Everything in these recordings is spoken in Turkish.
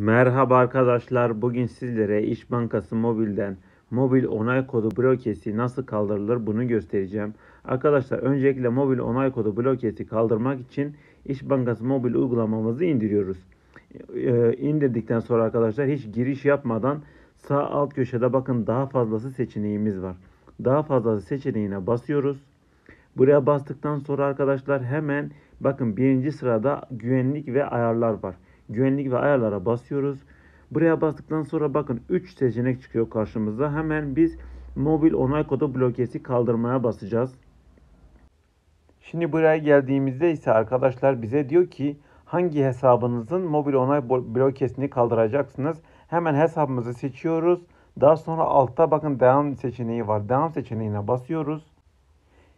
Merhaba arkadaşlar. Bugün sizlere İş Bankası Mobil'den mobil onay kodu blokesi nasıl kaldırılır bunu göstereceğim. Arkadaşlar öncelikle mobil onay kodu blokesi kaldırmak için İş Bankası Mobil uygulamamızı indiriyoruz. Ee, indirdikten sonra arkadaşlar hiç giriş yapmadan sağ alt köşede bakın daha fazlası seçeneğimiz var. Daha fazlası seçeneğine basıyoruz. Buraya bastıktan sonra arkadaşlar hemen bakın birinci sırada güvenlik ve ayarlar var güvenlik ve ayarlara basıyoruz. Buraya bastıktan sonra bakın 3 seçenek çıkıyor karşımıza. Hemen biz mobil onay kodu blokesi kaldırmaya basacağız. Şimdi buraya geldiğimizde ise arkadaşlar bize diyor ki hangi hesabınızın mobil onay blokesini kaldıracaksınız. Hemen hesabımızı seçiyoruz. Daha sonra altta bakın devam seçeneği var. Devam seçeneğine basıyoruz.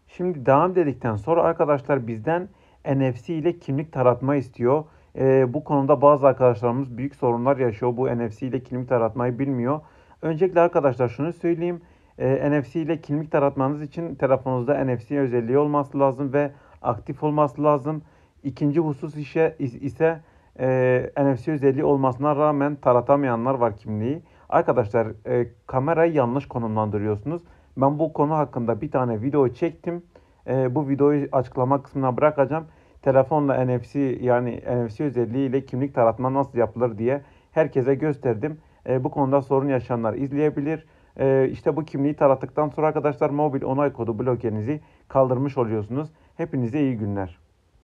Şimdi devam dedikten sonra arkadaşlar bizden NFC ile kimlik taratma istiyor. E, bu konuda bazı arkadaşlarımız büyük sorunlar yaşıyor. Bu NFC ile kimlik taratmayı bilmiyor. Öncelikle arkadaşlar şunu söyleyeyim. E, ee, NFC ile kimlik taratmanız için telefonunuzda NFC özelliği olması lazım ve aktif olması lazım. İkinci husus işe, ise e, NFC özelliği olmasına rağmen taratamayanlar var kimliği. Arkadaşlar e, kamerayı yanlış konumlandırıyorsunuz. Ben bu konu hakkında bir tane video çektim. E, bu videoyu açıklama kısmına bırakacağım telefonla NFC yani NFC özelliğiyle kimlik taratma nasıl yapılır diye herkese gösterdim. E, bu konuda sorun yaşayanlar izleyebilir. E, işte bu kimliği tarattıktan sonra arkadaşlar mobil onay kodu blokerinizi kaldırmış oluyorsunuz. Hepinize iyi günler.